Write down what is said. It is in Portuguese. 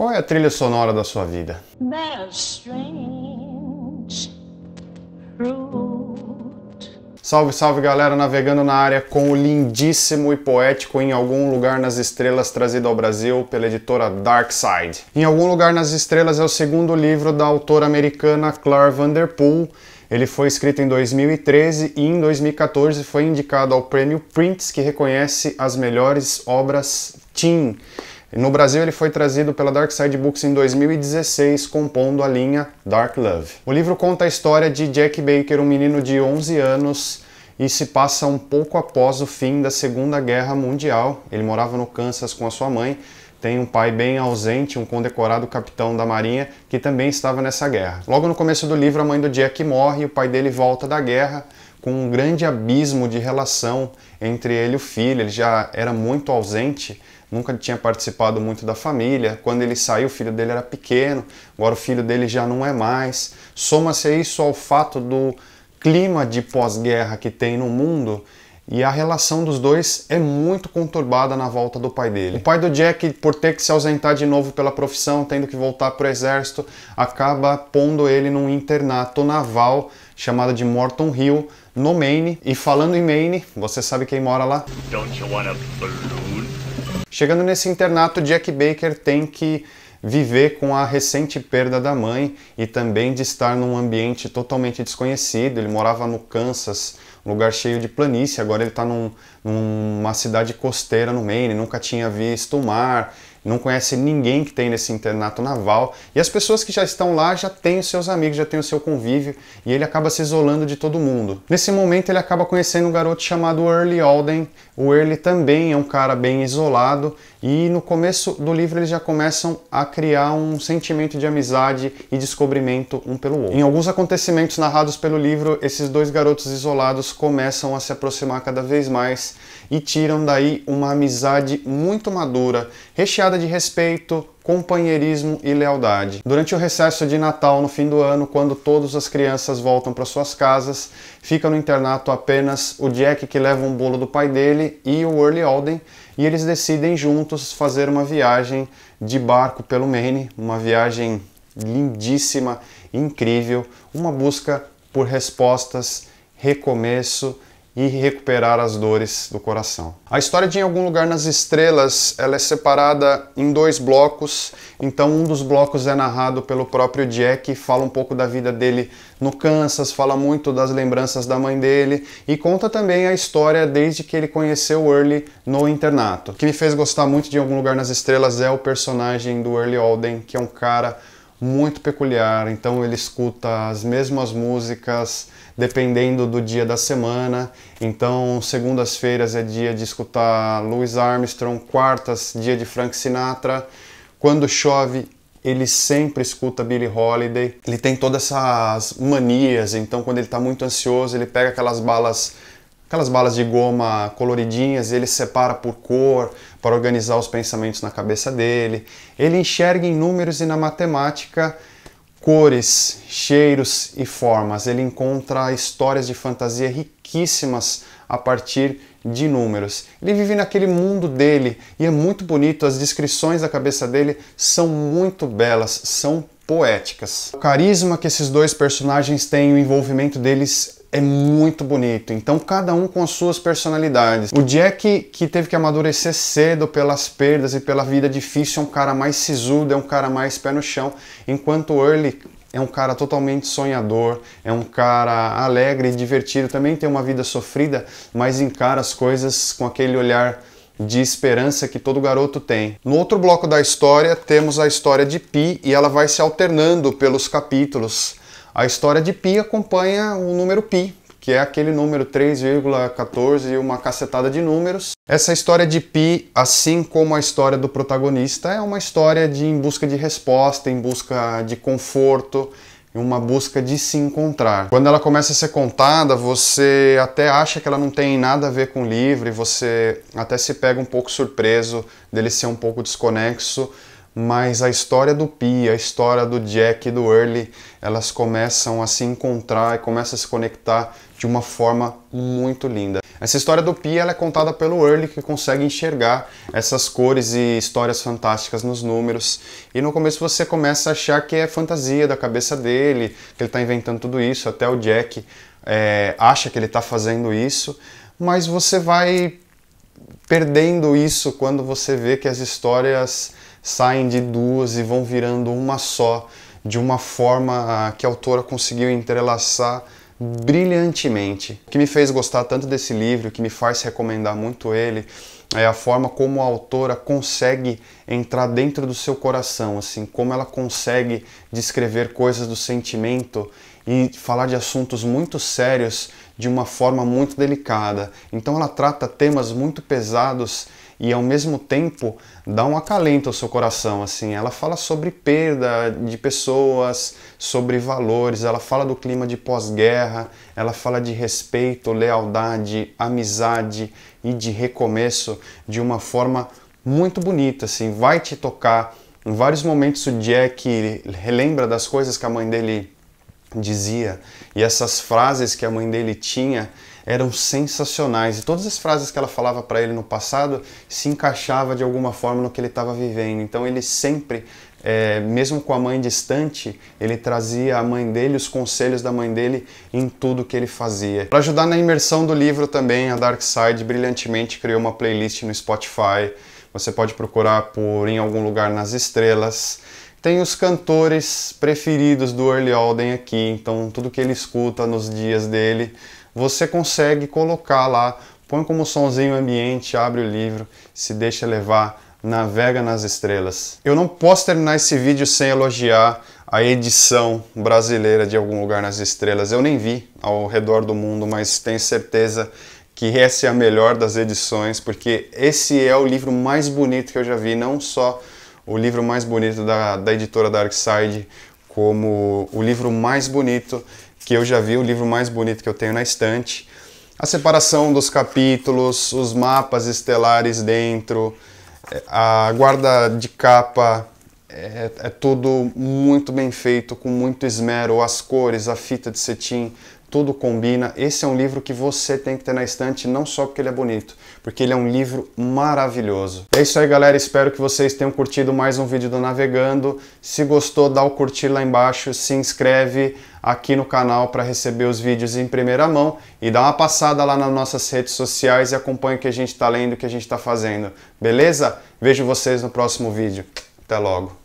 Qual é a trilha sonora da sua vida? Salve, salve galera, navegando na área com o lindíssimo e poético Em Algum Lugar nas Estrelas, trazido ao Brasil pela editora Darkside. Em Algum Lugar nas Estrelas é o segundo livro da autora americana Claire Vanderpool. Ele foi escrito em 2013 e em 2014 foi indicado ao prêmio Prince, que reconhece as melhores obras teen. No Brasil, ele foi trazido pela Dark Side Books em 2016, compondo a linha Dark Love. O livro conta a história de Jack Baker, um menino de 11 anos, e se passa um pouco após o fim da Segunda Guerra Mundial. Ele morava no Kansas com a sua mãe, tem um pai bem ausente, um condecorado capitão da Marinha, que também estava nessa guerra. Logo no começo do livro, a mãe do Jack morre, e o pai dele volta da guerra com um grande abismo de relação entre ele e o filho. Ele já era muito ausente, nunca tinha participado muito da família. Quando ele saiu, o filho dele era pequeno, agora o filho dele já não é mais. Soma-se isso ao fato do clima de pós-guerra que tem no mundo. E a relação dos dois é muito conturbada na volta do pai dele. O pai do Jack, por ter que se ausentar de novo pela profissão, tendo que voltar para o exército, acaba pondo ele num internato naval chamado de Morton Hill, no Maine. E falando em Maine, você sabe quem mora lá? Chegando nesse internato, Jack Baker tem que viver com a recente perda da mãe e também de estar num ambiente totalmente desconhecido. Ele morava no Kansas, um lugar cheio de planície, agora ele está num, numa cidade costeira no Maine, nunca tinha visto o mar não conhece ninguém que tem nesse internato naval, e as pessoas que já estão lá já têm os seus amigos, já têm o seu convívio, e ele acaba se isolando de todo mundo. Nesse momento ele acaba conhecendo um garoto chamado Early Alden. O Early também é um cara bem isolado, e no começo do livro eles já começam a criar um sentimento de amizade e descobrimento um pelo outro. Em alguns acontecimentos narrados pelo livro, esses dois garotos isolados começam a se aproximar cada vez mais e tiram daí uma amizade muito madura, recheada de respeito, companheirismo e lealdade. Durante o recesso de Natal no fim do ano, quando todas as crianças voltam para suas casas, fica no internato apenas o Jack que leva um bolo do pai dele e o Early Alden, e eles decidem juntos fazer uma viagem de barco pelo Maine, uma viagem lindíssima, incrível, uma busca por respostas, recomeço, e recuperar as dores do coração. A história de Em Algum Lugar nas Estrelas ela é separada em dois blocos, então um dos blocos é narrado pelo próprio Jack, fala um pouco da vida dele no Kansas, fala muito das lembranças da mãe dele e conta também a história desde que ele conheceu Early no internato. O que me fez gostar muito de Em Algum Lugar nas Estrelas é o personagem do Early Alden, que é um cara muito peculiar, então ele escuta as mesmas músicas dependendo do dia da semana. Então, segundas-feiras é dia de escutar Louis Armstrong, quartas, dia de Frank Sinatra. Quando chove, ele sempre escuta Billie Holiday. Ele tem todas essas manias, então quando ele está muito ansioso, ele pega aquelas balas aquelas balas de goma coloridinhas, ele separa por cor para organizar os pensamentos na cabeça dele. Ele enxerga em números e na matemática cores, cheiros e formas. Ele encontra histórias de fantasia riquíssimas a partir de números. Ele vive naquele mundo dele e é muito bonito. As descrições da cabeça dele são muito belas, são poéticas. O carisma que esses dois personagens têm, o envolvimento deles é muito bonito. Então, cada um com as suas personalidades. O Jack, que teve que amadurecer cedo pelas perdas e pela vida difícil, é um cara mais sisudo, é um cara mais pé no chão, enquanto o Early. É um cara totalmente sonhador, é um cara alegre e divertido, também tem uma vida sofrida, mas encara as coisas com aquele olhar de esperança que todo garoto tem. No outro bloco da história, temos a história de Pi e ela vai se alternando pelos capítulos a história de Pi acompanha o número Pi, que é aquele número 3,14 e uma cacetada de números. Essa história de Pi, assim como a história do protagonista, é uma história de em busca de resposta, em busca de conforto, em uma busca de se encontrar. Quando ela começa a ser contada, você até acha que ela não tem nada a ver com o livro, e você até se pega um pouco surpreso dele ser um pouco desconexo mas a história do Pi, a história do Jack e do Early, elas começam a se encontrar e começam a se conectar de uma forma muito linda. Essa história do Pi ela é contada pelo Early, que consegue enxergar essas cores e histórias fantásticas nos números. E no começo você começa a achar que é fantasia da cabeça dele, que ele está inventando tudo isso, até o Jack é, acha que ele está fazendo isso, mas você vai perdendo isso quando você vê que as histórias saem de duas e vão virando uma só, de uma forma ah, que a autora conseguiu entrelaçar brilhantemente. O que me fez gostar tanto desse livro, que me faz recomendar muito ele, é a forma como a autora consegue entrar dentro do seu coração, assim, como ela consegue descrever coisas do sentimento e falar de assuntos muito sérios de uma forma muito delicada. Então ela trata temas muito pesados e ao mesmo tempo dá um acalento ao seu coração, assim. Ela fala sobre perda de pessoas, sobre valores, ela fala do clima de pós-guerra, ela fala de respeito, lealdade, amizade e de recomeço de uma forma muito bonita, assim, vai te tocar. Em vários momentos o Jack relembra das coisas que a mãe dele dizia e essas frases que a mãe dele tinha eram sensacionais e todas as frases que ela falava para ele no passado se encaixava de alguma forma no que ele estava vivendo. Então ele sempre, é, mesmo com a mãe distante, ele trazia a mãe dele, os conselhos da mãe dele em tudo que ele fazia. Para ajudar na imersão do livro também, a Dark Side brilhantemente criou uma playlist no Spotify. Você pode procurar por em algum lugar nas estrelas tem os cantores preferidos do Early Alden aqui, então tudo que ele escuta nos dias dele você consegue colocar lá, põe como somzinho ambiente, abre o livro, se deixa levar, navega nas estrelas. Eu não posso terminar esse vídeo sem elogiar a edição brasileira de Algum Lugar nas Estrelas. Eu nem vi ao redor do mundo, mas tenho certeza que essa é a melhor das edições, porque esse é o livro mais bonito que eu já vi, não só o livro mais bonito da, da editora Darkside, como o livro mais bonito que eu já vi, o livro mais bonito que eu tenho na estante. A separação dos capítulos, os mapas estelares dentro, é, a guarda de capa é, é, tudo muito bem feito, com muito esmero, as cores, a fita de cetim, tudo combina. Esse é um livro que você tem que ter na estante, não só porque ele é bonito, porque ele é um livro maravilhoso. É isso aí, galera. Espero que vocês tenham curtido mais um vídeo do Navegando. Se gostou, dá o curtir lá embaixo, se inscreve aqui no canal para receber os vídeos em primeira mão e dá uma passada lá nas nossas redes sociais e acompanha o que a gente está lendo, o que a gente está fazendo. Beleza? Vejo vocês no próximo vídeo. Até logo.